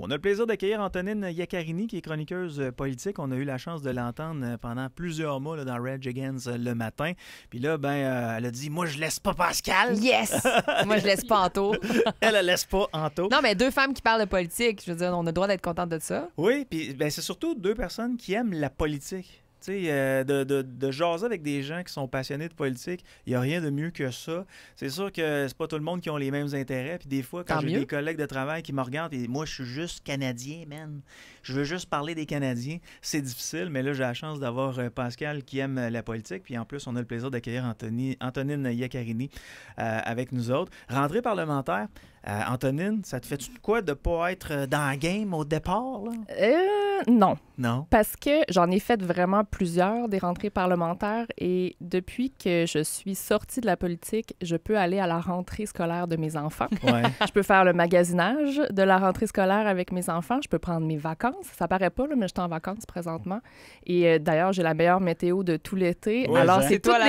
On a le plaisir d'accueillir Antonine Iaccarini, qui est chroniqueuse euh, politique. On a eu la chance de l'entendre euh, pendant plusieurs mois dans Red Against euh, le matin. Puis là, ben, elle a dit Moi, je laisse pas Pascal. Yes Moi, je laisse pas Anto. elle, la laisse pas Anto. Non, mais deux femmes qui parlent de politique, je veux dire, on a le droit d'être contente de ça. Oui, puis ben, c'est surtout deux personnes qui aiment la politique. Euh, de, de, jaser avec des gens qui sont passionnés de politique, il n'y a rien de mieux que ça. C'est sûr que c'est pas tout le monde qui ont les mêmes intérêts. Puis des fois, quand j'ai des collègues de travail qui me regardent et moi, je suis juste Canadien, man. Je veux juste parler des Canadiens. C'est difficile, mais là, j'ai la chance d'avoir euh, Pascal qui aime euh, la politique. Puis en plus, on a le plaisir d'accueillir Anthony, Antonine Iacarini avec nous autres. Rentrée parlementaire, Antonine, ça te fait-tu quoi de pas être dans la game au départ? non. Non. Parce que j'en ai fait vraiment plusieurs des rentrées parlementaires et depuis que je suis sortie de la politique, je peux aller à la rentrée scolaire de mes enfants. je peux faire le magasinage de la rentrée scolaire avec mes enfants. Je peux prendre mes vacances. Ça paraît pas, mais je suis en vacances présentement. Et euh, d'ailleurs, j'ai la meilleure météo de tout l'été. Alors, hein. c'est toi la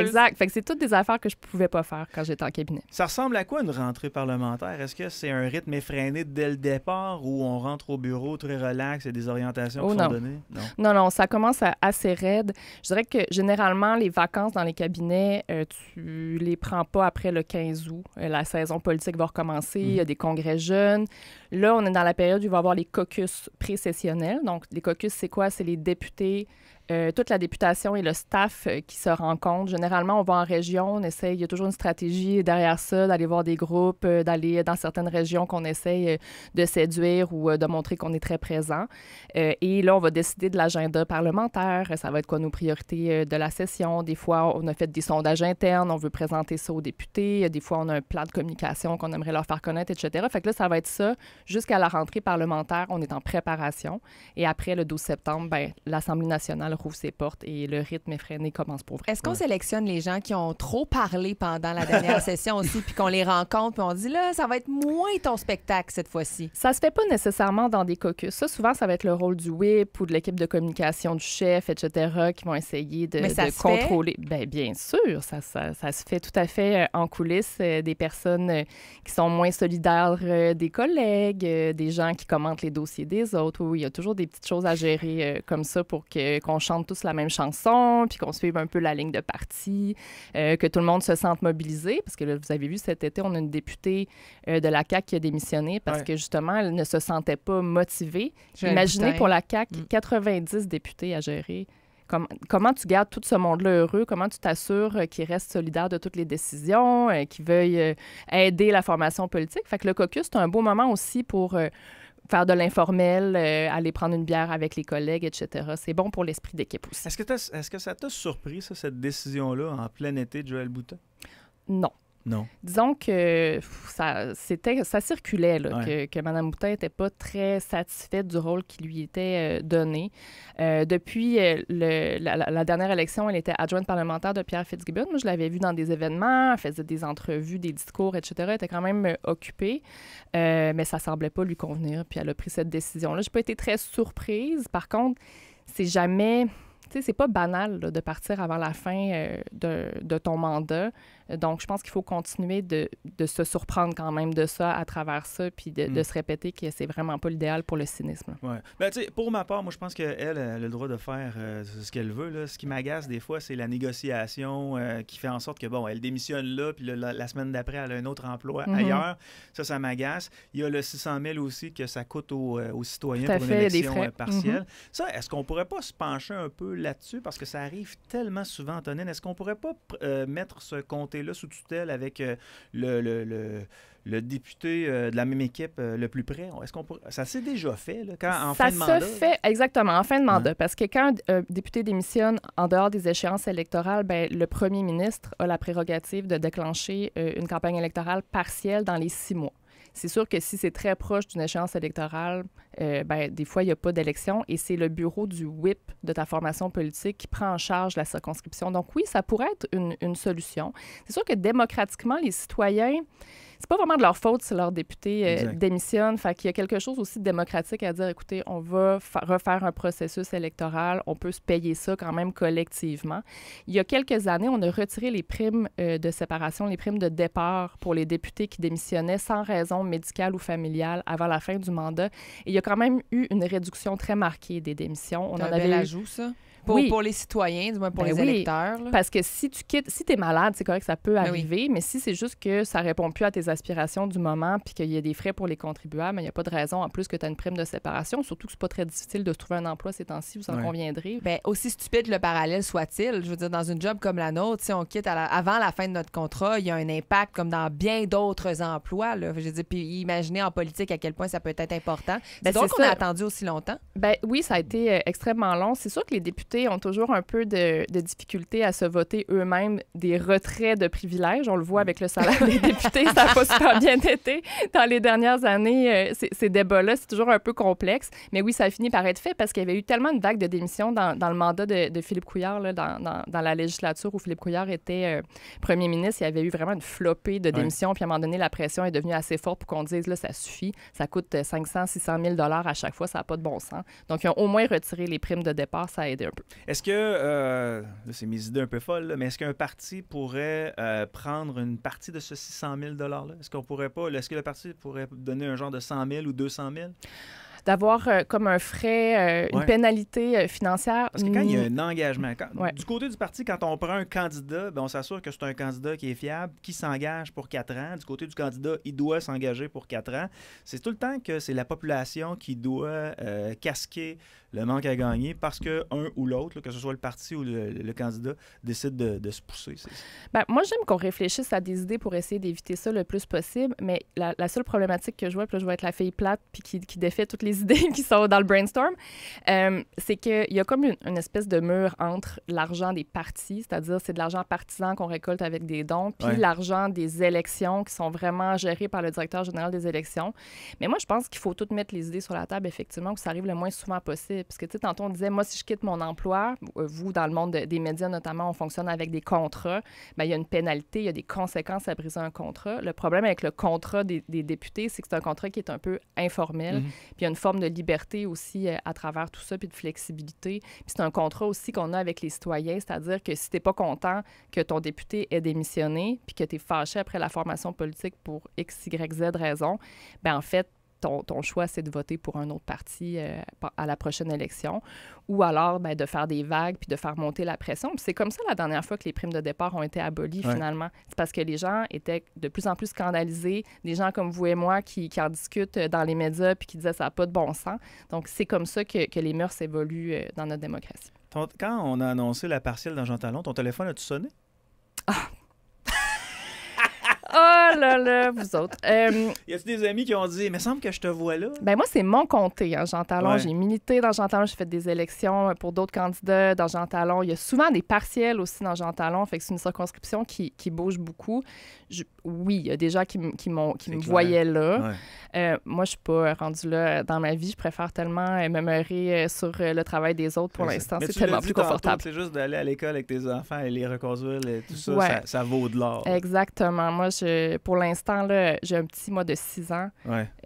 Exact. que c'est toutes des affaires que je pouvais pas faire quand j'étais en cabinet. Ça ressemble à quoi une rentrée parlementaire? Est-ce que c'est un rythme effréné dès le départ où on rentre au bureau très relax et des orientations qui oh, non. données? Non. non. ça commence assez raide. Je dirais que généralement, les vacances dans les cabinets, tu euh, tu les prends pas après le 15 août. Euh, la saison politique va recommencer, il y a mhm. des congrès jeunes. Là, on est dans la période où il va y avoir les caucus précessionnels. Donc, les caucus, c'est quoi? C'est les députés euh, toute la députation et le staff euh, qui se rencontrent. Généralement, on va en région, on essaye, il y a toujours une stratégie derrière ça, d'aller voir des groupes, euh, d'aller dans certaines régions qu'on essaye de séduire ou de montrer qu'on est très présent. et là, on va décider de l'agenda parlementaire, ça va être quoi nos priorités de la session. Des fois, on a fait des sondages internes, on veut présenter ça aux députés, des fois, on a un plan de communication qu'on aimerait leur faire connaître, etc. Fait que là, ça va être ça jusqu'à la rentrée parlementaire, on est en préparation. Et après, le 12 septembre, ben, l'Assemblée nationale ouvre ses portes et le rythme effréné commence pour vrai. Est-ce qu'on sélectionne les gens qui ont trop parlé pendant la dernière session aussi, puis qu'on les rencontre, puis on dit là, ça va être moins ton spectacle cette fois-ci? Ça se fait pas nécessairement dans des caucus. Ça, souvent, ça va être le rôle du whip ou de l'équipe de communication du chef, etc., qui vont essayer de, contrôler. Fait? Ben, bien, sûr, ça, se fait tout à fait euh, en coulisses. Euh, des personnes euh, qui sont moins solidaires des collègues, des gens qui commentent les dossiers des autres. Oui, il y a toujours des petites choses à gérer comme ça pour qu'on chante tous la même chanson, puis qu'on suive un peu la ligne de parti, euh, que tout le monde se sente mobilisé, parce que vous avez vu cet été, on a une députée euh, de la CAQ qui a démissionné parce que justement, elle ne se sentait pas motivée. Imaginez pour la CAQ, 90 mm. députés à gérer. Comment, tu gardes tout ce monde-là heureux? Comment tu t'assures euh, qu'ils restent solidaires de toutes les décisions, qu'ils veuillent aider la formation politique? Fait que le caucus, c'est un beau moment aussi pour faire de l'informel, euh, aller prendre une bière avec les collègues, etc. C'est bon pour l'esprit d'équipe aussi. Est-ce que, ça t'a surpris, cette décision-là, en plein été Joël Boutin? Non. Non. Disons que ça, circulait, que, que, Mme Boutin n'était pas très satisfaite du rôle qui lui était euh, donné. Euh, depuis euh, la, dernière élection, elle était adjointe parlementaire de Pierre Fitzgibbon. Moi, je l'avais vue dans des événements, elle faisait des entrevues, des discours, etc. Elle était quand même occupée, mais ça semblait pas lui convenir. Puis elle a pris cette décision-là. Je n'ai pas été très surprise. Par contre, c'est jamais c'est pas banal de partir avant la fin de, ton mandat euh, donc, je pense qu'il faut continuer de, se surprendre quand même de ça à travers ça, puis de, hmm. se répéter que c'est vraiment pas l'idéal pour le cynisme. Ouais. Ben, pour ma part, moi, je pense qu'elle a le droit de faire euh, ce qu'elle veut. Là. Ce qui m'agace des fois, c'est la négociation euh, qui fait en sorte que, bon, elle démissionne là, puis la, semaine d'après, elle a un autre emploi mm-hmm. ailleurs. Ça, ça m'agace. Il y a le 600 000 aussi que ça coûte aux, citoyens pour une élection partielle. Mm-hmm. Ça, est-ce qu'on pourrait pas se pencher un peu là-dessus? Parce que ça arrive tellement souvent, Antonine. Est-ce qu'on pourrait pas mettre ce compte là sous tutelle avec euh, le, le, député euh, de la même équipe euh, le plus près? Est-ce qu'on Ça s'est déjà fait, là, quand, en fin de mandat? Ça se fait, exactement, en fin de mandat. Parce que quand un député démissionne en dehors des échéances électorales, ben, le premier ministre a la prérogative de déclencher une campagne électorale partielle dans les six mois. C'est sûr que si c'est très proche d'une échéance électorale, euh, ben, des fois, il n'y a pas d'élection et c'est le bureau du WIP de ta formation politique qui prend en charge la circonscription. Donc oui, ça pourrait être une solution. C'est sûr que démocratiquement, les citoyens c'est pas vraiment de leur faute si leurs députés euh, démissionnent. démissionne. Fait qu'il y a quelque chose aussi démocratique à dire écoutez, on va refaire un processus électoral, on peut se payer ça quand même collectivement. Il y a quelques années, on a retiré les primes euh, de séparation, les primes de départ pour les députés qui démissionnaient sans raison médicale ou familiale avant la fin du mandat. Et il y a quand même eu une réduction très marquée des démissions. On en avait ajout, ça? Pour, les citoyens, du moins pour ben les électeurs. Parce que si tu quittes, si tu es malade, c'est correct, ça peut ben arriver, mais si c'est juste que ça répond plus à tes aspirations du moment puis qu'il y a des frais pour les contribuables, mais il n'y a pas de raison en plus que tu as une prime de séparation, surtout que c'est pas très difficile de trouver un emploi ces temps-ci, vous en conviendrez. Ben, aussi stupide le parallèle soit-il, je veux dire, dans une job comme la nôtre, si on quitte avant la fin de notre contrat, il y a un impact comme dans bien d'autres emplois. Là. Je veux puis imaginez en politique à quel point ça peut être important. Ben, donc on a attendu aussi longtemps. Ben, oui, ça a été euh, extrêmement long. C'est sûr que les députés ont toujours un peu de, de difficulté à se voter eux-mêmes des retraits de privilèges. On le voit mm. avec le salaire des députés, ça n'a pas super bien été. Dans les dernières années, euh, ces débats-là, c'est toujours un peu complexe. Mais oui, ça a fini par être fait parce qu'il y avait eu tellement de vagues de démissions dans, le mandat de, Philippe Couillard, dans, la législature où Philippe Couillard était euh, premier ministre. Il y avait eu vraiment une flopée de démissions. Puis à un moment donné, la pression est devenue assez forte pour qu'on dise, là, ça suffit. Ça coûte 500, 600 000 à chaque fois. Ça n'a pas de bon sens. Donc, ils ont au moins retiré les primes de départ. Ça a aidé un peu. Est-ce que, euh, c'est mes idées un peu folles, mais est-ce qu'un parti pourrait euh, prendre une partie de ce 600 000 $-là? Est-ce qu'on pourrait pas, est-ce que le parti pourrait donner un genre de 100 000 ou 200 000 d'avoir euh, comme un frais, une pénalité financière. Parce que quand il y a un engagement, du côté du parti, quand on prend un candidat, ben, on s'assure que c'est un candidat qui est fiable, qui s'engage pour quatre ans. Du côté du candidat, il doit s'engager pour quatre ans. C'est tout le temps que c'est la population qui doit casquer le manque à gagner parce que un ou l'autre, que ce soit le parti ou le, candidat, décide de, se pousser. Ben, moi, j'aime qu'on réfléchisse à des idées pour essayer d'éviter ça le plus possible, mais la, seule problématique que je vois, puis là, je vais être la fille plate puis qui, défait toutes les idées qui sont dans le brainstorm, euh, c'est qu'il y a comme une, espèce de mur entre l'argent des partis, c'est-à-dire c'est de l'argent partisan qu'on récolte avec des dons, puis l'argent des élections qui sont vraiment gérés par le directeur général des élections. Mais moi, je pense qu'il faut tout mettre les idées sur la table, effectivement, que ça arrive le moins souvent possible. Parce que, tu sais, tantôt, on disait, moi, si je quitte mon emploi, euh, vous, dans le monde des médias notamment, on fonctionne avec des contrats. Bien, il y a une pénalité, il y a des conséquences à briser un contrat. Le problème avec le contrat des, députés, c'est que c'est un contrat qui est un peu informel. Mhm. Puis il y a une forme de liberté aussi euh, à travers tout ça, puis de flexibilité. Puis c'est un contrat aussi qu'on a avec les citoyens, c'est-à-dire que si tu n'es pas content que ton député ait démissionné, puis que tu es fâché après la formation politique pour X, Y, Z raisons, ben en fait, ton, ton choix, c'est de voter pour un autre parti euh, à la prochaine élection, ou alors ben, de faire des vagues puis de faire monter la pression. C'est comme ça la dernière fois que les primes de départ ont été abolies finalement. C'est parce que les gens étaient de plus en plus scandalisés, des gens comme vous et moi qui, qui en discutent euh, dans les médias puis qui disaient ça n'a pas de bon sens. Donc c'est comme ça que, que, les mœurs évoluent euh, dans notre démocratie. Quand on a annoncé la partielle dans Jean Talon, ton téléphone a-tu sonné? Ah, oh là là, vous autres. Euh, y a-tu des amis qui ont dit, mais semble que je te vois là? Ben moi, c'est mon comté, hein, Jean Talon. J'ai milité dans Jean Talon, j'ai fait des élections euh, pour d'autres candidats dans Jean Talon. Il y a souvent des partiels aussi dans Jean Talon, fait que c'est une circonscription qui, qui bouge beaucoup. oui, il y a des gens qui, qui, qui me voyaient là. Euh, moi, je suis pas rendue là dans ma vie. Je préfère tellement m'améliorer sur le travail des autres pour l'instant. C'est tellement plus confortable. C'est juste d'aller à l'école avec tes enfants et les reconduire tout ça, ça, vaut de l'or. Exactement. Moi, je pour l'instant, j'ai un petit, mois de 6 ans.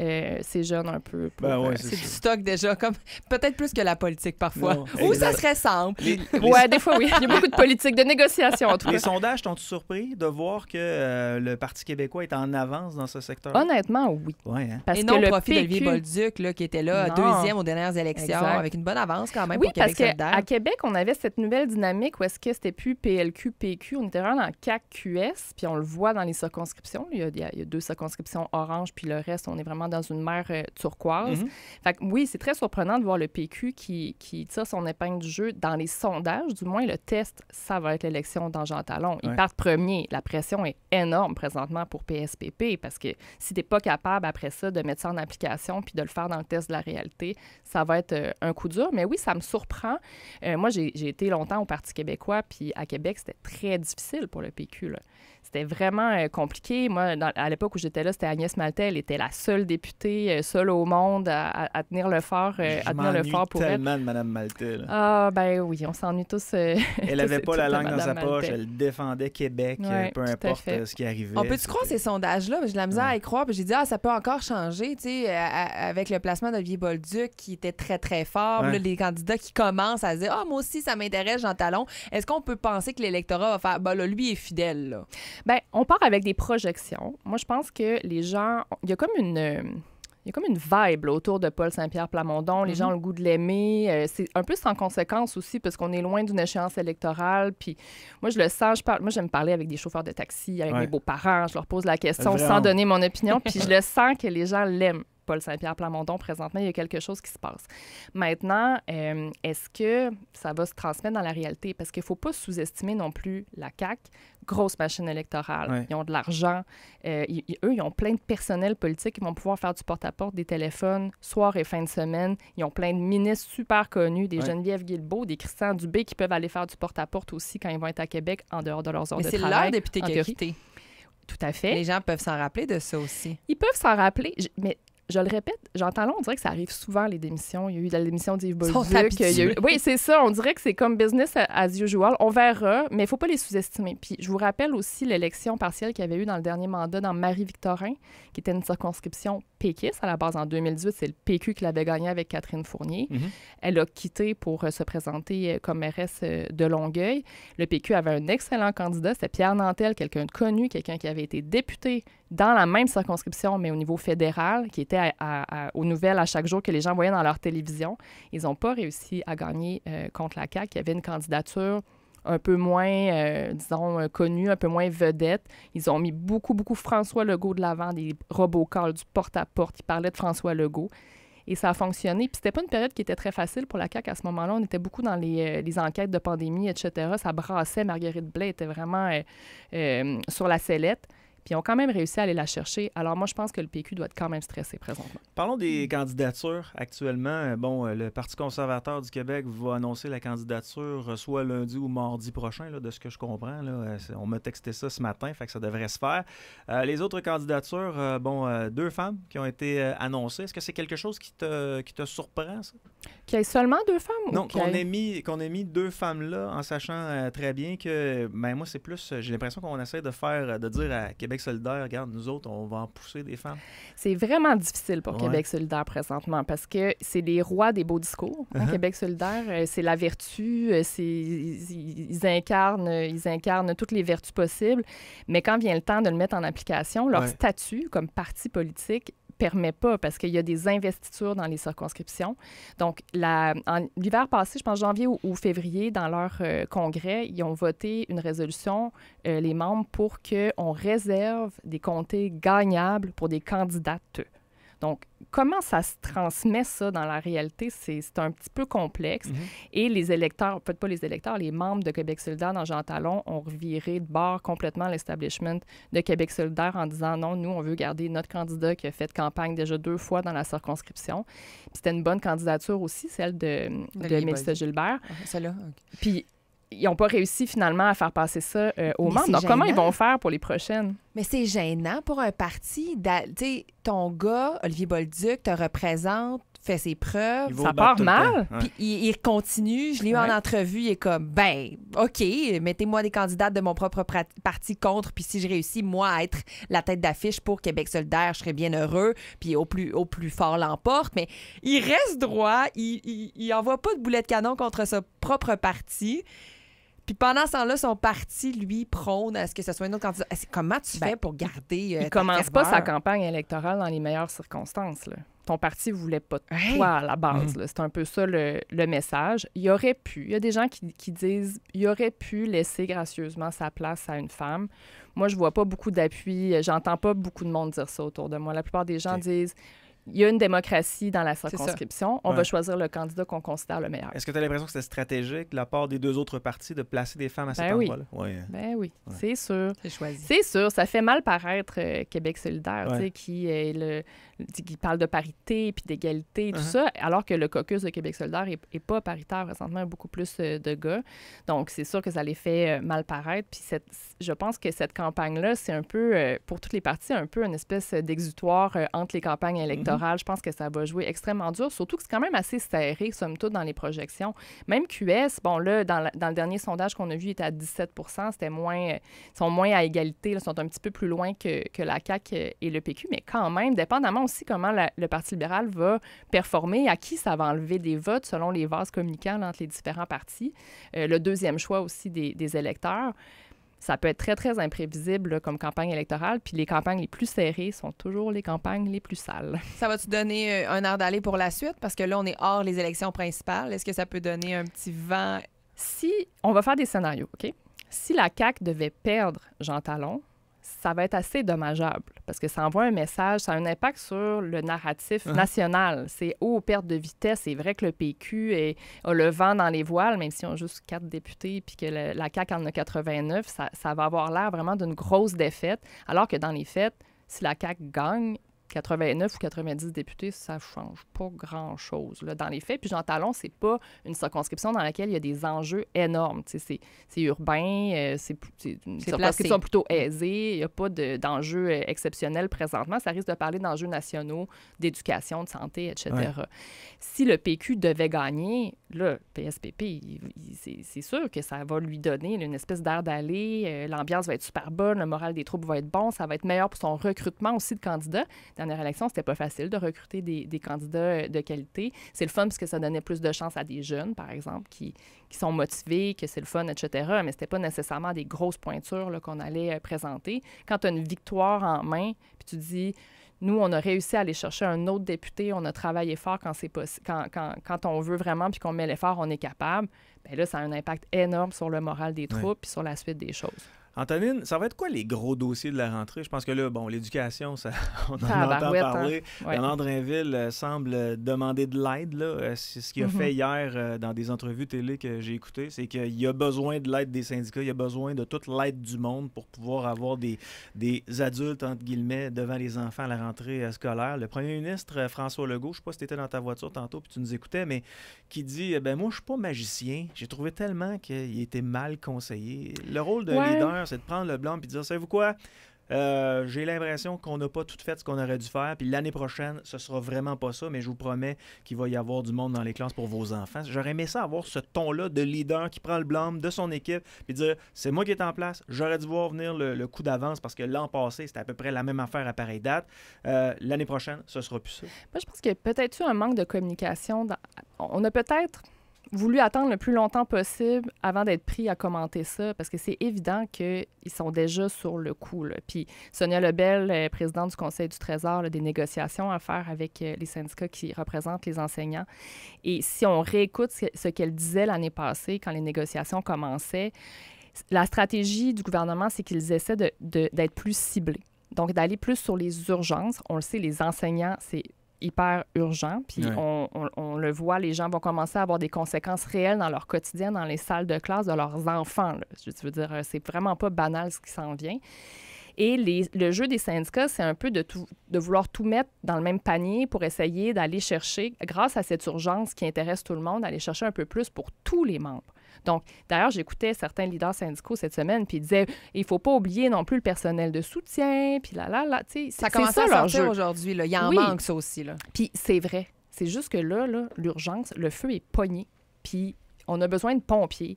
Euh, c'est jeune un peu. Ben euh, c'est du stock déjà, peut-être plus que la politique parfois. Ou ça serait simple. Ouais, des fois, oui. Il y a beaucoup de politique, de négociation, entre Les sondages t'ont-tu surpris de voir que euh, le Parti québécois est en avance dans ce secteur? Honnêtement, oui. Hein? Parce Et non le profit de Bolduc, qui était là, deuxième aux dernières élections, avec une bonne avance quand même oui, pour parce qu'à à Québec, on avait cette nouvelle dynamique où est-ce que c'était plus PLQ, PQ, on était vraiment dans CAC, puis on le voit dans les circonstances il y, a, deux circonscriptions orange, puis le reste, on est vraiment dans une mer euh, turquoise. Mhm. oui, c'est très surprenant de voir le PQ qui, tire son épingle du jeu dans les sondages. Du moins, le test, ça va être l'élection dans Jean Talon. Ils partent premiers. La pression est énorme présentement pour PSPP parce que si tu n'es pas capable après ça de mettre ça en application puis de le faire dans le test de la réalité, ça va être euh, un coup dur. Mais oui, ça me surprend. Euh, moi, j'ai été longtemps au Parti québécois, puis à Québec, c'était très difficile pour le PQ. Là. C'était vraiment euh, compliqué. Moi, à l'époque où j'étais là, c'était Agnès Maltais. Elle était la seule députée, euh, seule au monde à, tenir le fort, pour à tenir le fort euh, pour tellement de Mme Maltais. Ah, ben oui, on s'ennuie tous. elle n'avait pas la langue dans sa poche. Elle défendait Québec, peu importe ce qui arrivait. On peut-tu croire ces sondages-là? J'ai la misère à y croire. J'ai dit, ah, ça peut encore changer, tu avec le placement de d'Olivier Bolduc qui était très, très fort. les candidats qui commencent à se dire, ah, moi aussi, ça m'intéresse, Jean Talon. Est-ce qu'on peut penser que l'électorat va faire, ben là, lui est fidèle, ben, on part avec des projections. Moi, je pense que les gens, il y a comme une euh, il y a comme une vibe autour de Paul Saint-Pierre Plamondon. Les mhm. gens ont le goût de l'aimer. Euh, c'est un peu sans conséquence aussi parce qu'on est loin d'une échéance électorale. Puis moi, je le sens. Je parle, moi, j'aime parler avec des chauffeurs de taxi, avec mes beaux-parents. Je leur pose la question sans donner mon opinion. puis je le sens que les gens l'aiment. Paul Saint-Pierre Plamondon présentement, il y a quelque chose qui se passe. Maintenant, euh, est-ce que ça va se transmettre dans la réalité? Parce qu'il ne faut pas sous-estimer non plus la CAQ, grosse machine électorale. Ils ont de l'argent. Euh, eux, ils ont plein de personnel politique. Ils vont pouvoir faire du porte-à-porte, des téléphones, soir et fin de semaine. Ils ont plein de ministres super connus, des Geneviève Guilbeault, des Christian Dubé qui peuvent aller faire du porte-à-porte aussi quand ils vont être à Québec en dehors de leurs ordres Mais de travail. c'est leur député Tout à fait. Les gens peuvent s'en rappeler de ça aussi. Ils peuvent s'en rappeler, mais je le répète, j'entends là, on dirait que ça arrive souvent, les démissions. Il y a eu la démission d'Yves Oui, c'est ça. On dirait que c'est comme business as usual. On verra, mais il ne faut pas les sous-estimer. Puis je vous rappelle aussi l'élection partielle qu'il y avait eu dans le dernier mandat dans Marie-Victorin, qui était une circonscription péquiste à la base en 2018. C'est le PQ qui l'avait gagné avec Catherine Fournier. Mhm. Elle a quitté pour euh, se présenter euh, comme mairesse euh, de Longueuil. Le PQ avait un excellent candidat, c'est Pierre Nantel, quelqu'un de connu, quelqu'un qui avait été député dans la même circonscription, mais au niveau fédéral, qui était aux nouvelles à chaque jour que les gens voyaient dans leur télévision, ils n'ont pas réussi à gagner euh, contre la CAQ. Il y avait une candidature un peu moins, euh, disons, euh, connue, un peu moins vedette. Ils ont mis beaucoup, beaucoup François Legault de l'avant, des robots robocalls, du porte-à-porte. Ils parlaient de François Legault. Et ça a fonctionné. Puis c'était pas une période qui était très facile pour la CAQ à ce moment-là. On était beaucoup dans les, enquêtes de pandémie, etc. Ça brassait. Marguerite Blais était vraiment sur la sellette. Puis ont quand même réussi à aller la chercher. Alors moi, je pense que le PQ doit être quand même stressé présentement. Parlons des candidatures actuellement. Euh, bon, euh, le Parti conservateur du Québec va annoncer la candidature euh, soit lundi ou mardi prochain, de ce que je comprends. On m'a texté ça ce matin, fait que ça devrait se faire. les autres candidatures, bon, deux femmes qui ont été annoncées. Est-ce que c'est quelque chose qui te, qui te surprend, ça? Qu'il y ait seulement deux femmes? Non, qu'on ait... mis, qu'on ait mis deux femmes là en sachant très bien que, ben moi, c'est plus, j'ai l'impression qu'on essaie de faire, de dire à Québec Québec solidaire, regarde, nous autres, on va en pousser des femmes. C'est vraiment difficile pour Québec solidaire présentement parce que c'est les rois des beaux discours. Hein, uh-huh. Québec solidaire, euh, c'est la vertu, euh, ils, incarnent, ils incarnent toutes les vertus possibles. Mais quand vient le temps de le mettre en application, leur statut comme parti politique permet pas parce qu'il y a des investitures dans les circonscriptions. Donc, l'hiver passé, je pense janvier ou, février, dans leur euh, congrès, ils ont voté une résolution, euh, les membres, pour qu'on réserve des comtés gagnables pour des candidates. Donc, comment ça se transmet, ça, dans la réalité, c'est un petit peu complexe. Mhm. Et les électeurs, peut-être pas les électeurs, les membres de Québec solidaire dans Jean Talon ont viré de bord complètement l'establishment de Québec solidaire en disant non, nous, on veut garder notre candidat qui a fait campagne déjà deux fois dans la circonscription. C'était une bonne candidature aussi, celle de, de, Gilbert. celle-là, ils n'ont pas réussi finalement à faire passer ça euh, au monde. Donc, comment ils vont faire pour les prochaines? Mais c'est gênant pour un parti. Tu ton gars, Olivier Bolduc, te représente, fait ses preuves. Ça part mal. Puis il, continue. Je l'ai eu en entrevue. Il est comme, ben, OK, mettez-moi des candidats de mon propre parti contre. Puis si je réussis, moi, à être la tête d'affiche pour Québec solidaire, je serais bien heureux. Puis au plus, fort l'emporte. Mais il reste droit. Il, il, envoie pas de boulet de canon contre son propre parti. Puis pendant ce temps-là, son parti, lui, prône à ce que ce soit une autre candidat. Comment tu ben, fais pour garder. Il il euh, commence pas sa campagne électorale dans les meilleures circonstances. Ton parti voulait pas toi à la base. Mm. C'est un peu ça le, message. Il aurait pu. Il y a des gens qui, disent il aurait pu laisser gracieusement sa place à une femme. Moi, je vois pas beaucoup d'appui. J'entends pas beaucoup de monde dire ça autour de moi. La plupart des gens disent il y a une démocratie dans la circonscription. On va choisir le candidat qu'on considère le meilleur. Est-ce que tu as l'impression que c'est stratégique la part des deux autres partis de placer des femmes à ben cet endroit-là? Oui. Ben oui, c'est sûr. C'est choisi. C'est sûr. Ça fait mal paraître euh, Québec solidaire, qui est le qui parle de parité, puis d'égalité, tout uh-huh. ça, alors que le caucus de Québec solidaire est, pas paritaire récemment, beaucoup plus euh, de gars. Donc, c'est sûr que ça les fait euh, mal paraître. Puis je pense que cette campagne-là, c'est un peu, euh, pour toutes les parties, un peu une espèce d'exutoire entre les campagnes mm-hmm. électorales. Je pense que ça va jouer extrêmement dur, surtout que c'est quand même assez serré, somme toute, dans les projections. Même QS, bon, là, dans, dans le dernier sondage qu'on a vu, il était à 17 C'était moins, ils sont moins à égalité, ils sont un petit peu plus loin que, que la CAQ et le PQ, mais quand même, dépendamment aussi comment le Parti libéral va performer, à qui ça va enlever des votes selon les vases communicants entre les différents partis. Euh, le deuxième choix aussi des, électeurs ça peut être très, très imprévisible comme campagne électorale. Puis les campagnes les plus serrées sont toujours les campagnes les plus sales. Ça va-tu donner euh, un air d'aller pour la suite? Parce que là, on est hors les élections principales. Est-ce que ça peut donner un petit vent? Si on va faire des scénarios, OK? Si la CAQ devait perdre Jean Talon, ça va être assez dommageable parce que ça envoie un message, ça a un impact sur le narratif hein? national. C'est haut perte de vitesse. C'est vrai que le PQ est, a le vent dans les voiles, même si on a juste quatre députés puis que la CAQ en a 89, ça, ça va avoir l'air vraiment d'une grosse défaite, alors que dans les faits, si la CAQ gagne, 89 ou 90 députés, ça change pas grand-chose dans les faits. Puis Jean Talon, c'est pas une circonscription dans laquelle il y a des enjeux énormes. C'est urbain, euh, c'est une circonscription plutôt aisée, il n'y a pas d'enjeux euh, exceptionnels présentement. Ça risque de parler d'enjeux nationaux, d'éducation, de santé, etc. Si le PQ devait gagner, Là, PSPP, c'est sûr que ça va lui donner une espèce d'air d'aller. Euh, l'ambiance va être super bonne, le moral des troupes va être bon, ça va être meilleur pour son recrutement aussi de candidats. Dernière élection, c'était pas facile de recruter des, candidats euh, de qualité. C'est le fun parce que ça donnait plus de chance à des jeunes, par exemple, qui, qui sont motivés, que c'est le fun, etc. Mais c'était pas nécessairement des grosses pointures qu'on allait euh, présenter. Quand tu as une victoire en main, puis tu dis nous, on a réussi à aller chercher un autre député. On a travaillé fort quand c'est quand, quand, on veut vraiment, puis qu'on met l'effort, on est capable. Bien là, ça a un impact énorme sur le moral des troupes, puis sur la suite des choses. Antonine, ça va être quoi les gros dossiers de la rentrée? Je pense que là, bon, l'éducation, on en entend hein. parler. Hein? semble euh, demander de l'aide. Euh, c'est ce qu'il a mm-hmm. fait hier dans des entrevues télé que j'ai écoutées. C'est qu'il a besoin de l'aide des syndicats, il a besoin de toute l'aide du monde pour pouvoir avoir des, des adultes, entre guillemets, devant les enfants à la rentrée scolaire. Le premier ministre François Legault, je ne sais pas si tu étais dans ta voiture tantôt puis tu nous écoutais, mais qui dit, eh ben moi, je ne suis pas magicien. J'ai trouvé tellement qu'il était mal conseillé. Le rôle de leader, c'est de prendre le blanc et dire, savez-vous quoi? Euh, j'ai l'impression qu'on n'a pas tout fait ce qu'on aurait dû faire. Puis l'année prochaine, ce sera vraiment pas ça, mais je vous promets qu'il va y avoir du monde dans les classes pour vos enfants. J'aurais aimé ça avoir ce ton-là de leader qui prend le blâme de son équipe et dire c'est moi qui est en place. J'aurais dû voir venir le, coup d'avance parce que l'an passé, c'était à peu près la même affaire à pareille date. Euh, l'année prochaine, ce sera plus ça. Moi, je pense que peut-être eu un manque de communication. On a peut-être voulu attendre le plus longtemps possible avant d'être pris à commenter ça, parce que c'est évident qu'ils sont déjà sur le coup. Là. Puis Sonia Lebel, euh, présidente du Conseil du Trésor, a des négociations à faire avec euh, les syndicats qui représentent les enseignants. Et si on réécoute ce qu'elle disait l'année passée, quand les négociations commençaient, la stratégie du gouvernement, c'est qu'ils essaient d'être plus ciblés. Donc, d'aller plus sur les urgences. On le sait, les enseignants, c'est hyper urgent. Puis on, le voit, les gens vont commencer à avoir des conséquences réelles dans leur quotidien, dans les salles de classe de leurs enfants. Je veux dire, euh, c'est vraiment pas banal ce qui s'en vient. Et le jeu des syndicats, c'est un peu de, tout, vouloir tout mettre dans le même panier pour essayer d'aller chercher, grâce à cette urgence qui intéresse tout le monde, d'aller chercher un peu plus pour tous les membres. Donc, d'ailleurs, j'écoutais certains leaders syndicaux cette semaine, puis ils disaient il faut pas oublier non plus le personnel de soutien, puis là, là, là. Tu ça commence à sortir aujourd'hui. Il y en manque, ça aussi. Là. Puis c'est vrai. C'est juste que là, l'urgence, le feu est pogné, puis on a besoin de pompiers.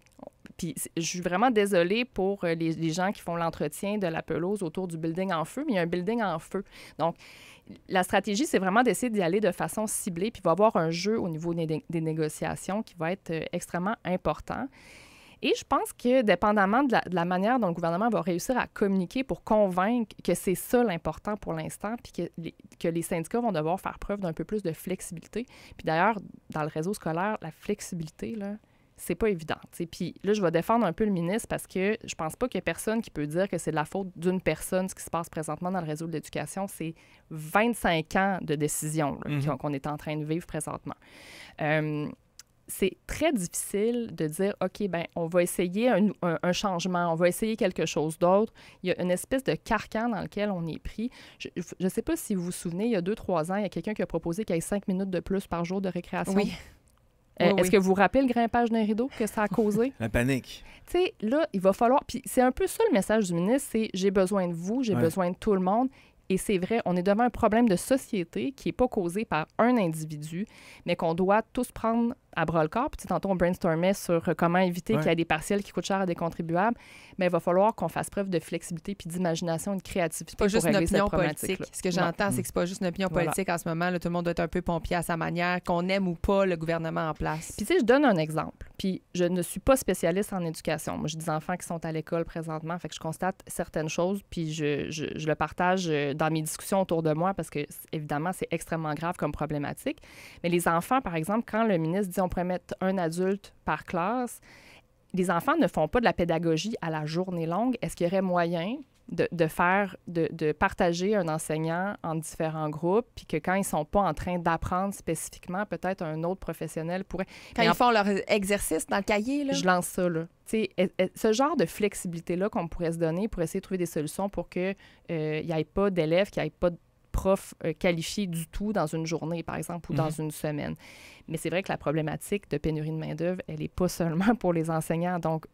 Puis je suis vraiment désolée pour euh, les, les gens qui font l'entretien de la pelouse autour du building en feu, mais il y a un building en feu. Donc, la stratégie, c'est vraiment d'essayer d'y aller de façon ciblée, puis il va y avoir un jeu au niveau des, négociations qui va être euh, extrêmement important. Et je pense que, dépendamment de la, manière dont le gouvernement va réussir à communiquer pour convaincre que c'est ça l'important pour l'instant, puis que les, que les, syndicats vont devoir faire preuve d'un peu plus de flexibilité. Puis d'ailleurs, dans le réseau scolaire, la flexibilité, là, c'est pas évident. Et Puis là, je vais défendre un peu le ministre parce que je pense pas qu'il y ait personne qui peut dire que c'est de la faute d'une personne ce qui se passe présentement dans le réseau de l'éducation. C'est 25 ans de décision mhm. qu'on est en train de vivre présentement. Euh, c'est très difficile de dire, OK, ben, on va essayer un, changement, on va essayer quelque chose d'autre. Il y a une espèce de carcan dans lequel on est pris. Je ne sais pas si vous vous souvenez, il y a deux, trois ans, il y a quelqu'un qui a proposé qu'il y ait cinq minutes de plus par jour de récréation. Oui. Euh, est-ce que vous vous rappelez le grimpage d'un rideau que ça a causé? la panique. Tu sais, là, il va falloir. Puis c'est un peu ça le message du ministre c'est j'ai besoin de vous, j'ai besoin de tout le monde. Et c'est vrai, on est devant un problème de société qui n'est pas causé par un individu, mais qu'on doit tous prendre à bras-le-corps. Puis tantôt, on brainstormait sur euh, comment éviter qu'il y ait des partiels qui coûtent cher à des contribuables. Mais il va falloir qu'on fasse preuve de flexibilité puis d'imagination et de créativité pas pour juste régler une opinion cette politique. Ce que j'entends, c'est que n'est pas juste une opinion politique en ce moment. tout le monde doit être un peu pompier à sa manière, qu'on aime ou pas le gouvernement en place. Puis tu sais, je donne un exemple. Puis je ne suis pas spécialiste en éducation. Moi, j'ai des enfants qui sont à l'école présentement, fait que je constate certaines choses, puis je, je, je le partage euh, dans mes discussions autour de moi parce que, évidemment, c'est extrêmement grave comme problématique. Mais les enfants, par exemple, quand le ministre dit on on pourrait mettre un adulte par classe. Les enfants ne font pas de la pédagogie à la journée longue. Est-ce qu'il y aurait moyen de, faire, de, partager un enseignant en différents groupes, puis que quand ils sont pas en train d'apprendre spécifiquement, peut-être un autre professionnel pourrait. Quand ils font leur exercice dans le cahier, là. Je lance ça, là. ce genre de flexibilité-là qu'on pourrait se donner pour essayer de trouver des solutions pour qu'il euh, n'y ait pas d'élèves qui ait pas de profs euh, qualifiés du tout dans une journée, par exemple, ou dans mhm. une semaine. Mais c'est vrai que la problématique de pénurie de main-d'œuvre, elle n'est pas seulement pour les enseignants. Donc,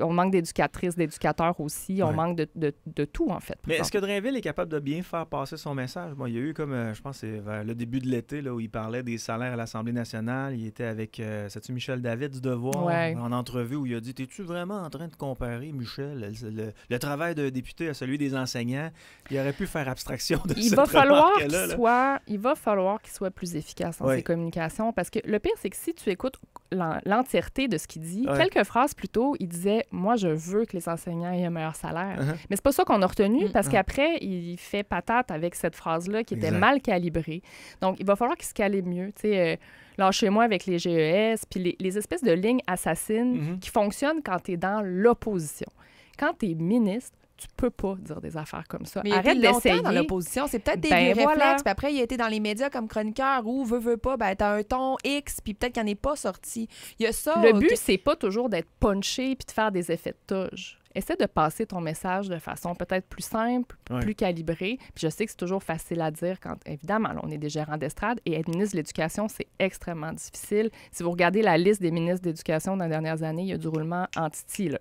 on manque d'éducatrices, d'éducateurs aussi. On manque de, tout, en fait. Mais est-ce que Drainville est capable de bien faire passer son message? Moi, il y a eu, comme euh, je pense, c'est vers le début de l'été, là, où il parlait des salaires à l'Assemblée nationale. Il était avec, cest euh, tu Michel David du Devoir, en entrevue, où il a dit es tu vraiment en train de comparer, Michel, le, travail de député à celui des enseignants Il aurait pu faire abstraction de ça falloir qu'il soit, il va falloir qu'il soit plus efficace dans ses communications parce que le pire, c'est que si tu écoutes l'entièreté de ce qu'il dit, quelques phrases plus tôt, il disait Moi, je veux que les enseignants aient un meilleur salaire. Mais uh-huh. ce Mais c'est pas ça qu'on a retenu mm. parce ah. qu'après, il fait patate avec cette phrase-là qui était mal calibrée. Donc, il va falloir qu'il se calibre mieux. Tu sais, euh, lâchez-moi avec les GES, puis les, espèces de lignes assassines mm-hmm. qui fonctionnent quand tu es dans l'opposition. Quand tu es ministre, tu peux pas dire des affaires comme ça. Mais Arrête d'essayer. dans l'opposition. C'est peut-être des ben réflexes. Puis après, il a été dans les médias comme chroniqueur ou veut, veut pas, ben, t'as un ton X, puis peut-être qu'il n'en est pas sorti. Il y a ça. Le but, c'est pas toujours d'être punché puis de faire des effets de touche. Essaie de passer ton message de façon peut-être plus simple, plus calibrée. Puis je sais que c'est toujours facile à dire quand, évidemment, on est des gérants d'estrade et être ministre de l'Éducation, c'est extrêmement difficile. Si vous regardez la liste des ministres d'éducation dans les dernières années, il y a du roulement anti-là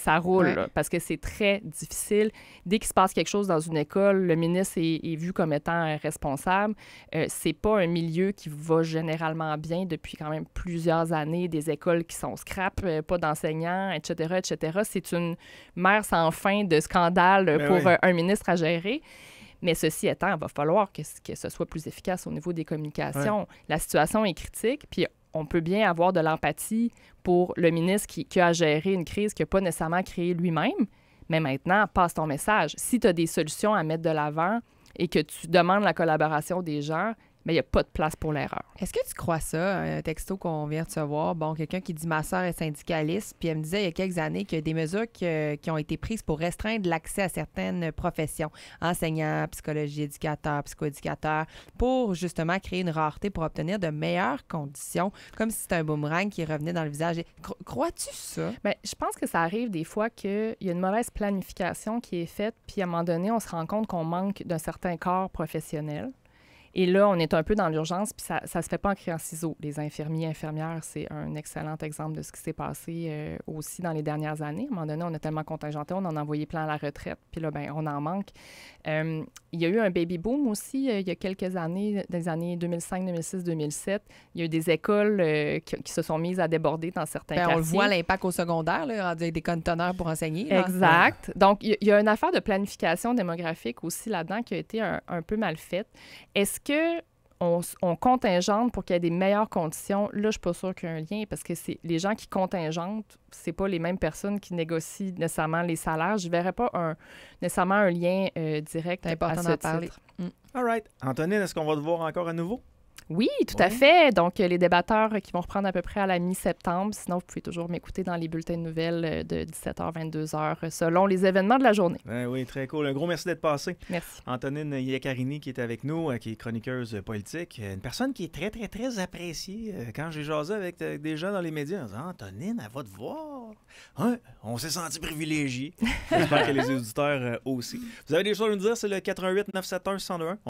ça roule, parce que c'est très difficile. Dès qu'il se passe quelque chose dans une école, le ministre est, vu comme étant euh, responsable. Euh, c'est pas un milieu qui va généralement bien depuis quand même plusieurs années, des écoles qui sont scrap, euh, pas d'enseignants, etc., etc. C'est une mer sans fin de scandale ben pour euh, un ministre à gérer. Mais ceci étant, il va falloir que, que, ce soit plus efficace au niveau des communications. La situation est critique, puis on peut bien avoir de l'empathie pour le ministre qui, a géré une crise qu'il n'a pas nécessairement créée lui-même. Mais maintenant, passe ton message. Si tu as des solutions à mettre de l'avant et que tu demandes la collaboration des gens, mais il n'y a pas de place pour l'erreur. Est-ce que tu crois ça, un texto qu'on vient de voir, Bon, quelqu'un qui dit ma soeur est syndicaliste, puis elle me disait il y a quelques années qu'il y a des mesures qui ont été prises pour restreindre l'accès à certaines professions, enseignants, psychologie, éducateurs, psychoéducateurs, pour justement créer une rareté pour obtenir de meilleures conditions, comme si c'était un boomerang qui revenait dans le visage. Crois-tu ça? Bien, je pense que ça arrive des fois qu'il y a une mauvaise planification qui est faite, puis à un moment donné, on se rend compte qu'on manque d'un certain corps professionnel. Et là, on est un peu dans l'urgence, puis ça ne se fait pas en criant ciseaux. Les infirmiers, infirmières, c'est un excellent exemple de ce qui s'est passé euh, aussi dans les dernières années. À un moment donné, on a tellement contingenté, on en a envoyé plein à la retraite, puis là, ben, on en manque. Euh, il y a eu un baby boom aussi euh, il y a quelques années, des années 2005, 2006, 2007. Il y a eu des écoles qui, se sont mises à déborder dans certains cas. Ben, on le voit, l'impact au secondaire, là, des conteneurs pour enseigner. Exact. Donc, il y, a une affaire de planification démographique aussi là-dedans qui a été un, peu mal faite. Est-ce que on, qu'on contingente pour qu'il y ait des meilleures conditions, là, je suis pas sûre qu'il y ait un lien parce que c'est les gens qui contingentent, c'est pas les mêmes personnes qui négocient nécessairement les salaires. Je ne verrais pas un, nécessairement un lien euh, direct important à ce titre. Mm. All right. Antonine, est-ce qu'on va te voir encore à nouveau? Oui, tout à fait. Donc, euh, les débatteurs qui vont reprendre à peu près à la mi-septembre. Sinon, vous pouvez toujours m'écouter dans les bulletins de nouvelles euh, de 17h, euh, 22h, selon les événements de la journée. Ben oui, très cool. Un gros merci d'être passé. Merci. Antonine Iacarini, qui est avec nous, qui est chroniqueuse politique. Une personne qui est très, très, très appréciée. Quand j'ai jasé avec des gens dans les médias, on dit, Antonine, à votre voix, On s'est senti privilégié. J'espère que les auditeurs aussi. Vous avez des choses à nous dire? C'est le 88 971 101.